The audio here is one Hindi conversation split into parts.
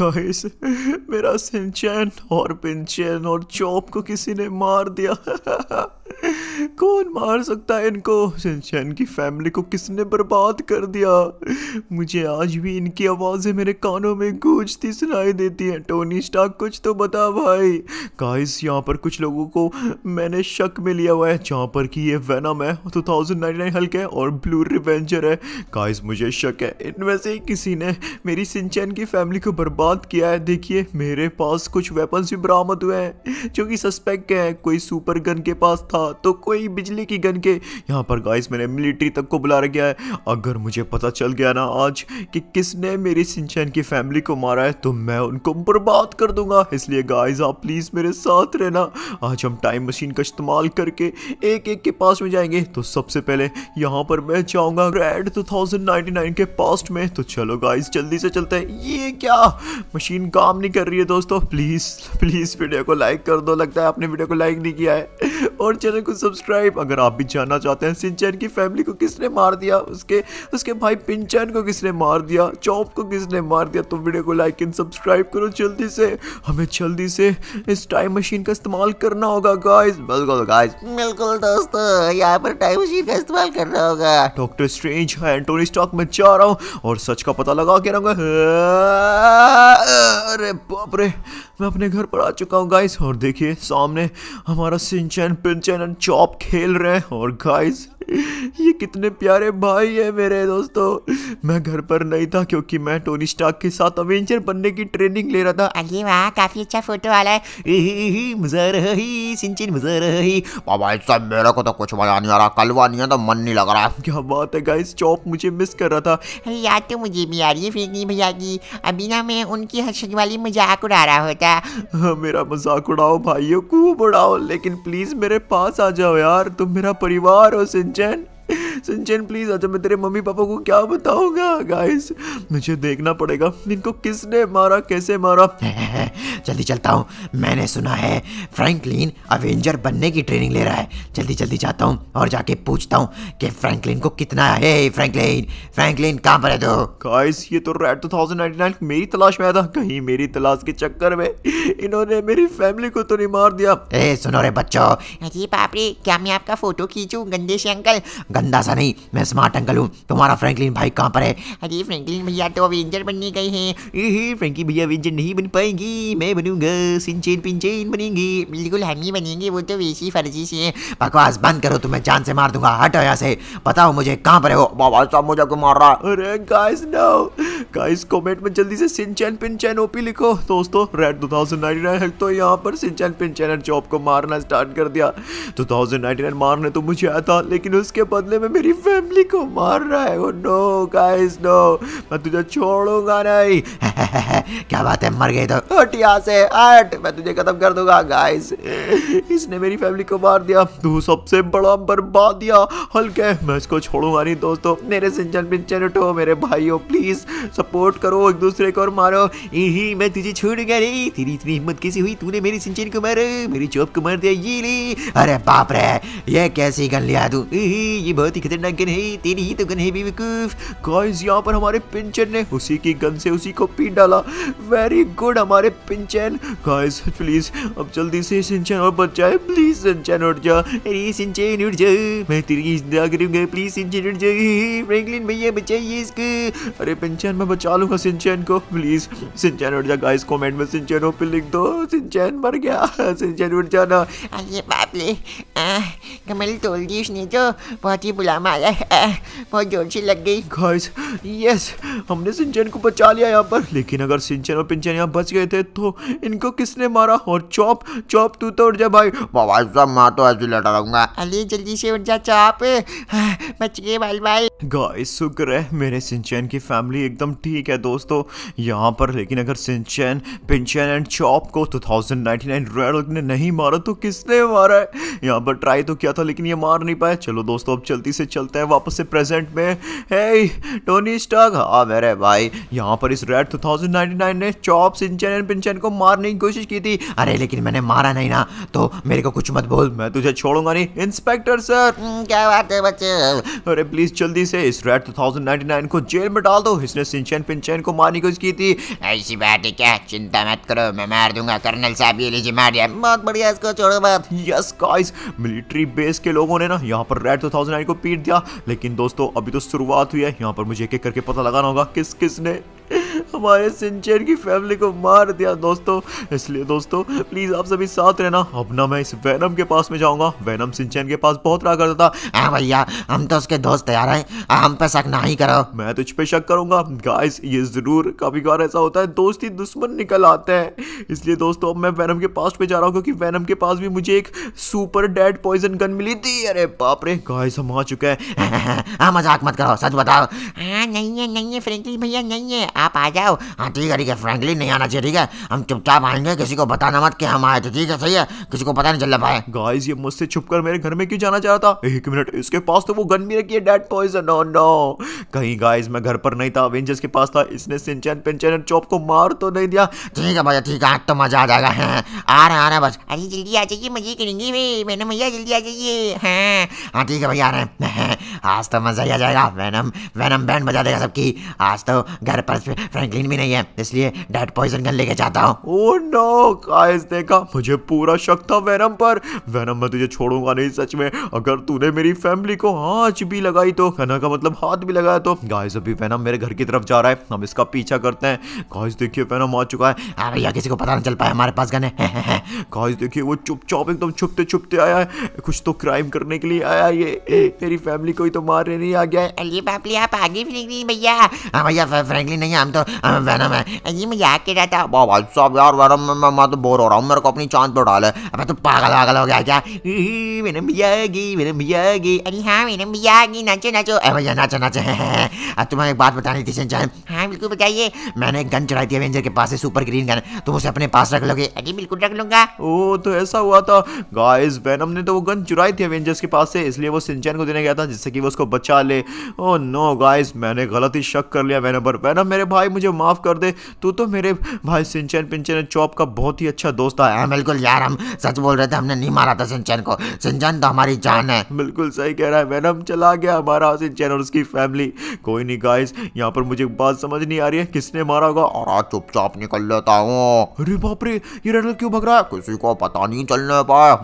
गाइस मेरा सिंचैन और पिंचैन और चौप को किसी ने मार दिया कौन मार सकता है इनको शनशैन की फैमिली को किसने बर्बाद कर दिया मुझे आज भी इनकी आवाज़ें मेरे कानों में गूंजती सुनाई देती हैं टोनी स्टाक कुछ तो बता भाई गाइस यहाँ पर कुछ लोगों को मैंने शक में लिया हुआ है जहाँ पर कि ये वैनम है टू थाउजेंड नाइन हल्क है और ब्लू रिवेंजर है गाइस मुझे शक है इनमें से किसी ने मेरी सिंचैन की फैमिली को बर्बाद किया है देखिए मेरे पास कुछ वेपन्स भी बरामद हुए हैं जो कि सस्पेक्ट है कोई सुपर गन के पास था तो कोई कोई बिजली की गन के यहाँ पर गाइस मैंने मिलिट्री तक को बुला रखा है अगर मुझे पता चल गया ना आज कि किसने मेरी सिंचैन की फैमिली को मारा है तो मैं उनको बर्बाद कर दूंगा इसलिए गाइस आप प्लीज़ मेरे साथ रहना आज हम टाइम मशीन का इस्तेमाल करके एक एक के पास में जाएंगे तो सबसे पहले यहाँ पर मैं जाऊँगा रेड टू के पास्ट में तो चलो गाइज जल्दी से चलते हैं ये क्या मशीन काम नहीं कर रही है दोस्तों प्लीज़ प्लीज़ वीडियो को लाइक कर दो लगता है आपने वीडियो को लाइक नहीं किया है और चैनल को सब्सक्राइब सब्सक्राइब अगर आप भी जानना चाहते हैं सिंचैन की फैमिली को किसने मार दिया उसके उसके भाई पिंचैन को किसने मार दिया चौप को किसने मार दिया तो वीडियो को लाइक एंड सब्सक्राइब करो जल्दी से हमें जल्दी से इस टाइम मशीन का इस्तेमाल करना होगा गाइस बिल्कुल गाइस बिल्कुल दोस्तों यहाँ पर टाइम मशीन का इस्तेमाल करना होगा डॉक्टर स्ट्रेंज है एंटोनी स्टॉक में जा रहा हूँ और सच का पता लगा के रहूंगा अरे बाप रे मैं अपने घर पर आ चुका हूँ गाइस और देखिए सामने हमारा सिंचन पिंचन एंड चॉप खेल रहे हैं और गाइस ये कितने प्यारे भाई है मेरे दोस्तों मैं घर पर नहीं था क्योंकि मैं टोनी स्टार्क के साथ अवेंजर बनने की ट्रेनिंग ले रहा था अरे वाह काफी अच्छा फोटो वाला है मजा रही सिंचिन मजा रही बाबा साहब मेरे को तो कुछ मजा नहीं आ रहा कल वा नहीं है तो मन नहीं लग रहा क्या बात है गाइस चॉप मुझे मिस कर रहा था अरे याद तो मुझे भी आ रही है फिर भैया की अभी ना मैं उनकी हर्षद वाली मजाक उड़ा रहा होता हाँ, मेरा मजाक उड़ाओ भाइयों खूब उड़ाओ लेकिन प्लीज मेरे पास आ जाओ यार तुम मेरा परिवार हो सिंचिन Jen. सिंचन प्लीज अच्छा मैं तेरे मम्मी पापा को क्या बताऊंगा गाइस मुझे देखना पड़ेगा इनको किसने मारा कैसे मारा जल्दी चलता हूँ मैंने सुना है फ्रैंकलिन अवेंजर बनने की ट्रेनिंग ले रहा है जल्दी जल्दी जाता हूँ और जाके पूछता हूँ कि फ्रैंकलिन को कितना है फ्रैंकलिन फ्रैंकलिन कहाँ पर है तो गाइस ये तो रेड टू थाउजेंड मेरी तलाश में आया था कहीं मेरी तलाश के चक्कर में इन्होंने मेरी फैमिली को तो नहीं मार दिया ए सुनो रे बच्चों अरे बाप क्या मैं आपका फोटो खींचू गंदे से अंकल गंदा सा नहीं मैं स्मार्ट अंकल हूँ तुम्हारा फ्रैंकलिन भाई कहाँ पर है अरे फ्रैंकलिन भैया तो अभी इंजन बनने गए हैं फ्रैंकी भैया अभी इंजन नहीं बन पाएंगी मैं बनूंगा सिंचेन पिंचेन बनेंगे बिल्कुल हम ही बनेंगे वो तो वैसी फर्जी से है बकवास बंद करो तो मैं जान से मार दूंगा हट आया से बताओ मुझे कहाँ पर हो बाबा साहब मुझे को मार रहा अरे गाइस नो गाइस कमेंट में जल्दी से सिंचेन पिंचेन ओपी लिखो दोस्तों रेड 2099 है तो यहाँ पर सिंचेन पिंचेन चॉप को मारना स्टार्ट कर दिया 2099 मारने तो मुझे आया था लेकिन उसके बाद बदले में मेरी फैमिली को मार रहा है ओ नो गाइस नो मैं तुझे छोड़ूंगा नहीं क्या बात है मर गए तो हट यहाँ से हट मैं तुझे खत्म कर दूंगा गाइस इसने मेरी फैमिली को मार दिया तू सबसे बड़ा बर्बाद दिया हल्के मैं इसको छोड़ूंगा नहीं दोस्तों मेरे सिंचन पिंचन उठो मेरे भाइयों प्लीज सपोर्ट करो एक दूसरे को और मारो यही मैं तुझे छोड़ गया नहीं तेरी इतनी हिम्मत कैसी हुई तूने मेरी सिंचन को मारे मेरी चौप को मार दिया ये ली अरे बाप रे ये कैसी गन लिया तू ये बहुत ही खतरनाक गन है तेरी ही तो गन है बेवकूफ गाइस यहाँ पर हमारे पिंचन ने उसी की गन से उसी को पीट डाला वेरी गुड हमारे पिंचन गाइस प्लीज अब जल्दी से सिंचन और बच जाए प्लीज सिंचन उठ जा अरे सिंचन उठ जा मैं तेरी इज्जत करूंगा प्लीज सिंचन उठ जा फ्रैंकलिन भैया बचाइए इसको अरे पिंचन मैं बचा लूंगा सिंचन को प्लीज सिंचन उठ जा गाइस कमेंट में सिंचन ओपी लिख दो सिंचन मर गया सिंचन उठ जा ना अरे बाप रे कमल तोड़ दी उसने तो बहुत ही बुलामा आया बहुत जोर से लग गई गाइस यस हमने सिंचन को बचा लिया यहाँ पर लेकिन लेकिन अगर सिंचन और पिंचन यहाँ बच गए थे तो इनको किसने मारा और चौप चौप तू तो उठ जा भाई बाबा साहब माँ तो ऐसे लटा रहूंगा अली जल्दी से उठ जा चौप बच गए भाई भाई गाइस शुक्र है मेरे सिंचैन की फैमिली एकदम ठीक है दोस्तों यहाँ पर लेकिन अगर सिंचैन पिंचैन एंड चॉप को 2099 रेड ने नहीं मारा तो किसने मारा है यहाँ पर ट्राई तो किया था लेकिन ये मार नहीं पाया चलो दोस्तों अब जल्दी से चलते हैं वापस से प्रेजेंट में हे टोनी स्टॉक हाँ मेरे भाई यहाँ पर इस रेड टू ने चॉप सिंचैन एंड पिंचैन को मारने की कोशिश की थी अरे लेकिन मैंने मारा नहीं ना तो मेरे को कुछ मत बोल मैं तुझे छोड़ूंगा नहीं इंस्पेक्टर हम्म, सर क्या बात है बच्चे अरे प्लीज़ जल्दी से इस रेड 2099 को जेल में डाल दो इसने सिंचन पिंचन को मारने की कोशिश की थी ऐसी बात है क्या चिंता मत करो मैं मार दूंगा कर्नल साहब ये लीजिए मार दिया बहुत बढ़िया इसको छोड़ो बात यस गाइस मिलिट्री बेस के लोगों ने ना यहाँ पर रेड 2009 को पीट दिया लेकिन दोस्तों अभी तो शुरुआत हुई है यहाँ पर मुझे एक एक करके पता लगाना होगा किस किस ने हमारे सिंचर की फैमिली को मार दिया दोस्तों इसलिए दोस्तों प्लीज़ आप सभी साथ रहना अब ना मैं इस वैनम के पास में जाऊंगा वैनम सिंचेन के पास बहुत रहा करता था हाँ भैया हम तो उसके दोस्त तैयार हैं हम पे शक ना ही करो मैं तुझ पे शक करूंगा गाइस ये ज़रूर कभी कभार ऐसा होता है दोस्ती दुश्मन निकल आते हैं इसलिए दोस्तों अब मैं वैनम के पास में जा रहा हूँ क्योंकि वैनम के पास भी मुझे एक सुपर डेड पॉइजन गन मिली थी अरे बाप रे गाइस हम आ चुके हैं मजाक मत करो सच बताओ हाँ, नहीं है नहीं है फ्रेंकली भैया नहीं है आप आ जाओ हाँ ठीक है ठीक है फ्रेंकली नहीं आना चाहिए ठीक है हम चुपचाप आएंगे किसी को बताना मत कि हम आए थे ठीक है सही है किसी को पता नहीं चल पाए गाइस ये मुझसे छुपकर मेरे घर में क्यों जाना चाह रहा था एक मिनट इसके पास तो वो गन भी रखी है डेड पॉइजन ओ नो कहीं गाइस मैं घर पर नहीं था अवेंजर्स के पास था इसने सिंचन पिंचन और चॉप को मार तो नहीं दिया ठीक है भैया ठीक है आज तो मजा आ जाएगा हाँ। है आ रहा आ रहा बस अरे जल्दी आ जाइए मजे करेंगे वे मैंने मैया जल्दी आ जाइए हाँ हाँ ठीक है भैया आ रहे हैं हाँ, आज तो मजा ही आ जाएगा वेनम वेनम बैंड बजा देगा सबकी आज तो घर पर पास में फ्रैंकलिन भी नहीं है इसलिए डेड पॉइजन गन लेके जाता हूँ ओ नो गाइस देखा मुझे पूरा शक था वैनम पर वैनम मैं तुझे छोड़ूंगा नहीं सच में अगर तूने मेरी फैमिली को हाथ भी लगाई तो कहना का मतलब हाथ भी लगाया तो गाइस अभी वैनम मेरे घर की तरफ जा रहा है हम इसका पीछा करते हैं गाइस देखिए वैनम आ चुका है हाँ भैया किसी को पता नहीं चल पाया हमारे पास गन है गाइस देखिए वो चुपचाप एकदम छुपते छुपते आया है कुछ तो क्राइम करने के लिए आया ये मेरी फैमिली को ही तो मारने नहीं आ गया है अली बापली आप आगे भी नहीं भैया हाँ भैया फ्रैंकलिन नहीं हम तो वैनम है ये मैं याद के रहता है भाई साहब यार वैनम में मैं तो बोर हो रहा हूँ मेरे को अपनी चांद पर डाले अब तो पागल वागल हो गया क्या वैनम भैया आएगी वैनम भैया आएगी अरे हाँ वैनम भैया आएगी नाचो नाचो अरे भैया नाचो नाचो अब तुम्हें एक बात बतानी थी चाहे हाँ बिल्कुल बताइए मैंने एक गन चढ़ाई थी एवेंजर के पास है सुपर ग्रीन गन तुम उसे अपने पास रख लोगे अरे बिल्कुल रख लूंगा ओ तो ऐसा हुआ था गाइस वैनम ने तो वो गन चुराई थी एवेंजर्स के पास से इसलिए वो सिंचन को देने गया था जिससे कि वो उसको बचा ले ओ नो गाइस मैंने गलती शक कर लिया वैनम पर वैनम मेरे मेरे भाई मुझे माफ़ कर दे तू तो मेरे भाई सिंचन पिंचन चौप का बहुत ही अच्छा दोस्त है हाँ, बिल्कुल यार हम सच बोल रहे थे हमने नहीं मारा था सिंचन को सिंचन तो हमारी जान है बिल्कुल सही कह रहा है मैडम चला गया हमारा सिंचन और उसकी फैमिली कोई नहीं गाइस यहाँ पर मुझे बात समझ नहीं आ रही है किसने मारा होगा और आज चुपचाप निकल लेता हूँ अरे बाप रे ये रेडल क्यों भग रहा है किसी को पता नहीं चलने पाए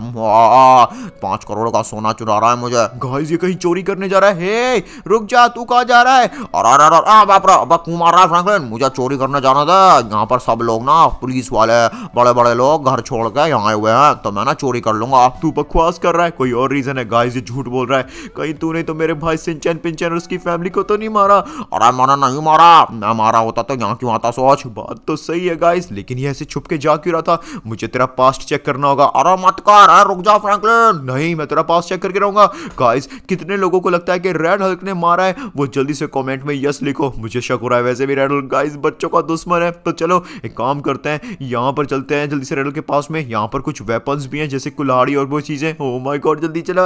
पांच करोड़ का सोना चुरा रहा है मुझे गाइस ये कहीं चोरी करने जा रहा है हे रुक जा तू कहा जा रहा है और बाप रे अब कुमार फ्रैंकलिन मुझे चोरी करने जाना था यहाँ पर सब लोग ना पुलिस वाले बड़े बड़े लोग घर छोड़ के यहाँ आए हुए हैं तो मैं ना चोरी कर लूंगा तू बकवास कर रहा है कोई और रीजन है गाइस ये झूठ बोल रहा है कहीं तूने तो मेरे भाई सिंचन पिंचन और उसकी फैमिली को तो नहीं मारा अरे मैंने नहीं मारा मैं मारा होता तो यहाँ क्यों आता सोच बात तो सही है गाइस लेकिन ये ऐसे छुप के जा क्यों रहा था मुझे तेरा पास्ट चेक करना होगा अरे मत कर रुक जा फ्रैंकलिन नहीं मैं तेरा पास्ट चेक करके रहूंगा गाइस कितने लोगों को लगता है कि रेड हल्क ने मारा है वो जल्दी से कमेंट में यस लिखो मुझे शक हो रहा है वैसे भी रेडल गाइस बच्चों का दुश्मन है तो चलो एक काम करते हैं यहाँ पर चलते हैं जल्दी से रेडल के पास में यहाँ पर कुछ वेपन्स भी हैं जैसे कुल्हाड़ी और वो चीज़ें हो oh माई गॉड जल्दी चलो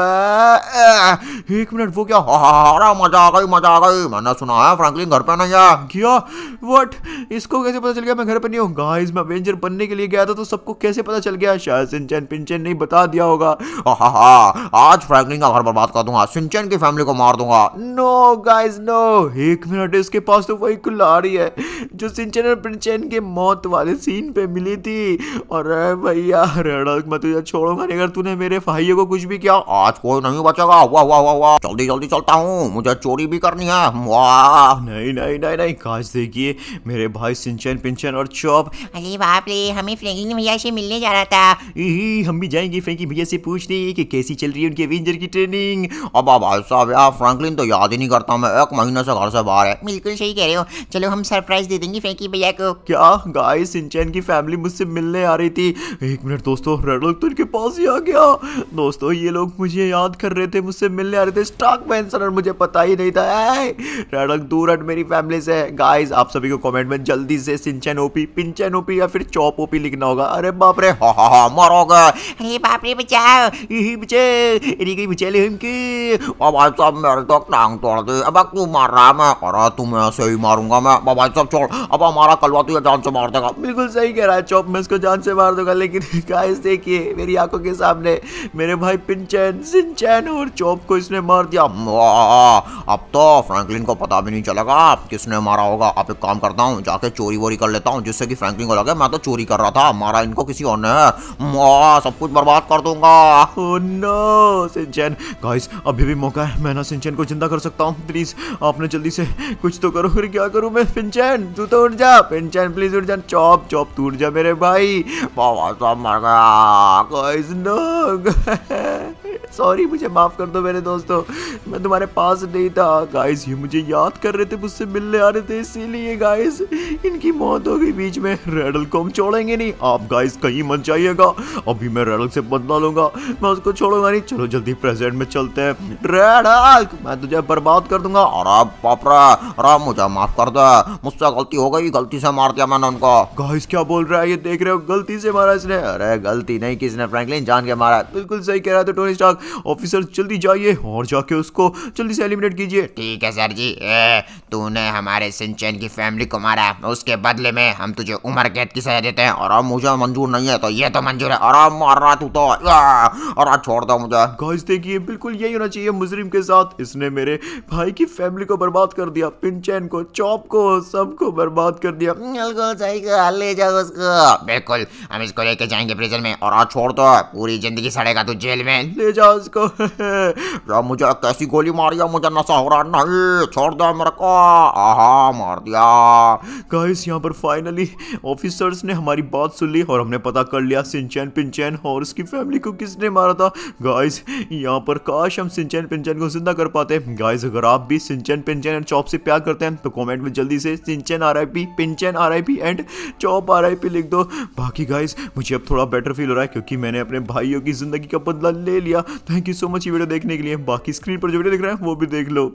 एक मिनट वो क्या हारा मजा आ गई मजा आ गई मैंने सुना है फ्रैंकलिन घर पर नहीं आया क्या वट इसको कैसे पता चल गया मैं घर पर नहीं हूँ गाइज मैं अवेंजर बनने के लिए गया था तो सबको कैसे पता चल गया शायद सिंचन पिंचन नहीं बता दिया होगा हाँ आज फ्रैंकलिन का घर पर बात कर दूंगा सिंचन की फैमिली को मार दूंगा नो गाइज नो एक मिनट इसके पास तो वही कुल्हाड़ी रही है जो सिंचन और प्रिंचन के मौत वाले सीन पे मिली थी और भैया रड़क मैं तुझे छोड़ूंगा नहीं अगर तूने मेरे भाइयों को कुछ भी किया आज को नहीं बचेगा वाह वाह वाह वाह जल्दी जल्दी चलता हूँ मुझे चोरी भी करनी है वाह नहीं नहीं नहीं नहीं काश देखिए मेरे भाई सिंचन पिंचन और चौप अरे बाप रे हमें फ्रेंकलिन भैया से मिलने जा रहा था यही हम भी जाएंगे फ्रेंकी भैया से पूछ रहे कि कैसी चल रही है उनके एवेंजर की ट्रेनिंग अब भाई साहब यार फ्रैंकलिन तो याद ही नहीं करता मैं एक महीने से घर से बाहर है बिल्कुल सही कह रहे हो चलो हम सरप्राइज दे देंगे फेंकी भैया को क्या गाय सिंचैन की फैमिली मुझसे मिलने आ रही थी एक मिनट दोस्तों रेडोक तो इनके पास ही आ गया दोस्तों ये लोग मुझे याद कर रहे थे मुझसे मिलने आ रहे थे स्टॉक मैन सर मुझे पता ही नहीं था रेडोक दूर हट मेरी फैमिली से गाइज आप सभी को कॉमेंट में जल्दी से सिंचन ओपी पिंचन ओपी या फिर चौप ओपी लिखना होगा अरे बाप रे हा हा हा मरोगा अरे बाप रे बचाओ यही बचे इनकी बचेले हमकी अब आज सब मेरे तो टांग तोड़ दे अब तू मार रहा मैं अरे तुम्हें ऐसे ही मारूंगा मैं भाई छोड़ अब हमारा कलवा तो ये जान से मार देगा बिल्कुल सही कह रहा है चौप मैं इसको जान से मार दूंगा लेकिन गाइस देखिए मेरी आंखों के सामने मेरे भाई पिंचैन सिंचैन और चौप को इसने मार दिया अब तो फ्रैंकलिन को पता भी नहीं चलेगा किसने मारा होगा आप एक काम करता हूँ जाके चोरी वोरी कर लेता हूँ जिससे कि फ्रैंकलिन को लगे मैं तो चोरी कर रहा था मारा इनको किसी और ने सब कुछ बर्बाद कर दूंगा oh सिंचैन गाइस अभी भी मौका है मैं ना सिंचैन को जिंदा कर सकता हूँ प्लीज़ आपने जल्दी से कुछ तो करो फिर क्या करूँ मैं फिंचन तू तो उठ जा फिंचन प्लीज उठ जा चॉप चॉप तू उठ जा मेरे भाई बाबा साहब मर गया गाइस नो सॉरी मुझे माफ़ कर दो मेरे दोस्तों मैं तुम्हारे पास नहीं था गाइस ये मुझे याद कर रहे थे मुझसे मिलने आ रहे थे इसीलिए गाइस इनकी मौत हो गई बीच में रेडल को हम छोड़ेंगे नहीं आप गाइस कहीं मत जाइएगा अभी मैं रेडल से बदला लूंगा मैं उसको छोड़ूंगा नहीं चलो जल्दी प्रेजेंट में चलते हैं रेडल मैं तुझे बर्बाद कर दूंगा अरे पापरा अरे मुझे माफ़ कर दो मुझसे गलती हो गई गलती से मार दिया मैंने उनको गाइस क्या बोल रहा है ये देख रहे हो गलती से मारा इसने अरे गलती नहीं किसने फ्रैंकलिन जान के मारा बिल्कुल सही कह रहा था टोनी स्टार्क ऑफिसर जल्दी जाइए और जाके उसको जल्दी से एलिमिनेट कीजिए ठीक है सर जी तूने हमारे सिंचन की फैमिली को मारा उसके बदले में हम तुझे उम्र कैद की सजा देते हैं और अब मुझे मंजूर नहीं है तो ये तो मंजूर है और अब मार रहा तू तो और छोड़ दो मुझे गाइस देखिए बिल्कुल यही होना चाहिए मुजरिम के साथ इसने मेरे भाई की फैमिली को बर्बाद कर दिया पिंचैन को चौप को सबको बर्बाद कर दिया बिल्कुल सही कहा ले जाओ उसको बिल्कुल हम इसको लेके जाएंगे प्रिजन में और आज छोड़ दो पूरी जिंदगी सड़ेगा तू जेल में ले जाओ दिया उसको या मुझे कैसी गोली मारी है मुझे नशा हो रहा नहीं छोड़ दो मेरे को आहा मार दिया गाइस यहाँ पर फाइनली ऑफिसर्स ने हमारी बात सुन ली और हमने पता कर लिया सिंचैन पिंचैन और उसकी फैमिली को किसने मारा था गाइस यहाँ पर काश हम सिंचैन पिंचैन को जिंदा कर पाते गाइस अगर आप भी सिंचैन पिंचैन एंड चॉप से प्यार करते हैं तो कॉमेंट में जल्दी से Shinchan R I P Pinchan R I P and Chop R I P लिख दो बाकी गाइस मुझे अब थोड़ा बेटर फील हो रहा है क्योंकि मैंने अपने भाइयों की ज़िंदगी का बदला ले लिया थैंक यू सो मच ये वीडियो देखने के लिए बाकी स्क्रीन पर जो वीडियो देख रहे हैं वो भी देख लो